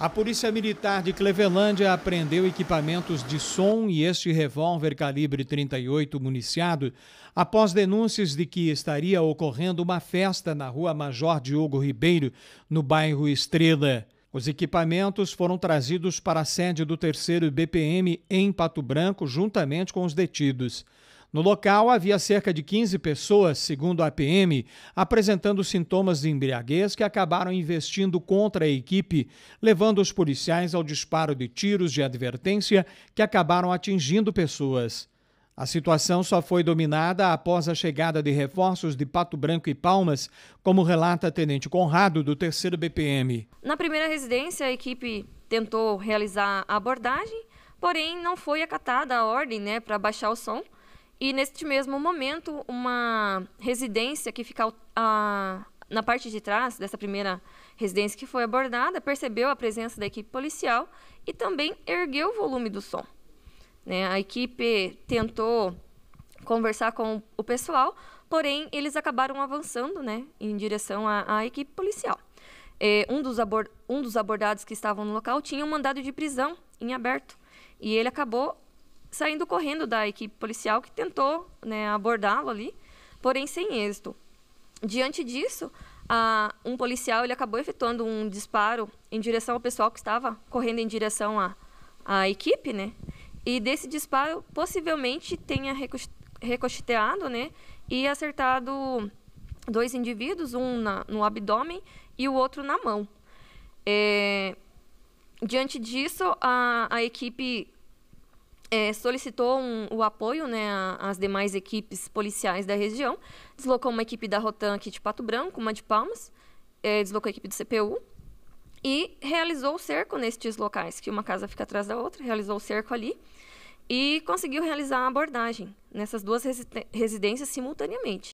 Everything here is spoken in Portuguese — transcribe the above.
A Polícia Militar de Clevelândia apreendeu equipamentos de som e este revólver calibre 38 municiado após denúncias de que estaria ocorrendo uma festa na rua Major Diogo Ribeiro, no bairro Estrela. Os equipamentos foram trazidos para a sede do terceiro BPM em Pato Branco, juntamente com os detidos. No local havia cerca de 15 pessoas, segundo a PM, apresentando sintomas de embriaguez que acabaram investindo contra a equipe, levando os policiais ao disparo de tiros de advertência que acabaram atingindo pessoas. A situação só foi dominada após a chegada de reforços de Pato Branco e Palmas, como relata Tenente Conrado, do 3 BPM. Na primeira residência, a equipe tentou realizar a abordagem, porém não foi acatada a ordem né, para baixar o som e neste mesmo momento, uma residência que fica na parte de trás dessa primeira residência que foi abordada percebeu a presença da equipe policial e também ergueu o volume do som. Né? A equipe tentou conversar com o pessoal, porém eles acabaram avançando né, em direção à, à equipe policial. É, um, dos um dos abordados que estavam no local tinha um mandado de prisão em aberto e ele acabou saindo correndo da equipe policial que tentou né, abordá-lo ali, porém sem êxito. Diante disso, a, um policial ele acabou efetuando um disparo em direção ao pessoal que estava correndo em direção à, à equipe, né? E desse disparo possivelmente tenha recosteado, né? E acertado dois indivíduos, um na, no abdômen e o outro na mão. É, diante disso, a, a equipe é, solicitou um, o apoio né, às demais equipes policiais da região, deslocou uma equipe da Rotan aqui de Pato Branco, uma de Palmas, é, deslocou a equipe do CPU e realizou o cerco nestes locais, que uma casa fica atrás da outra, realizou o cerco ali e conseguiu realizar a abordagem nessas duas residências simultaneamente.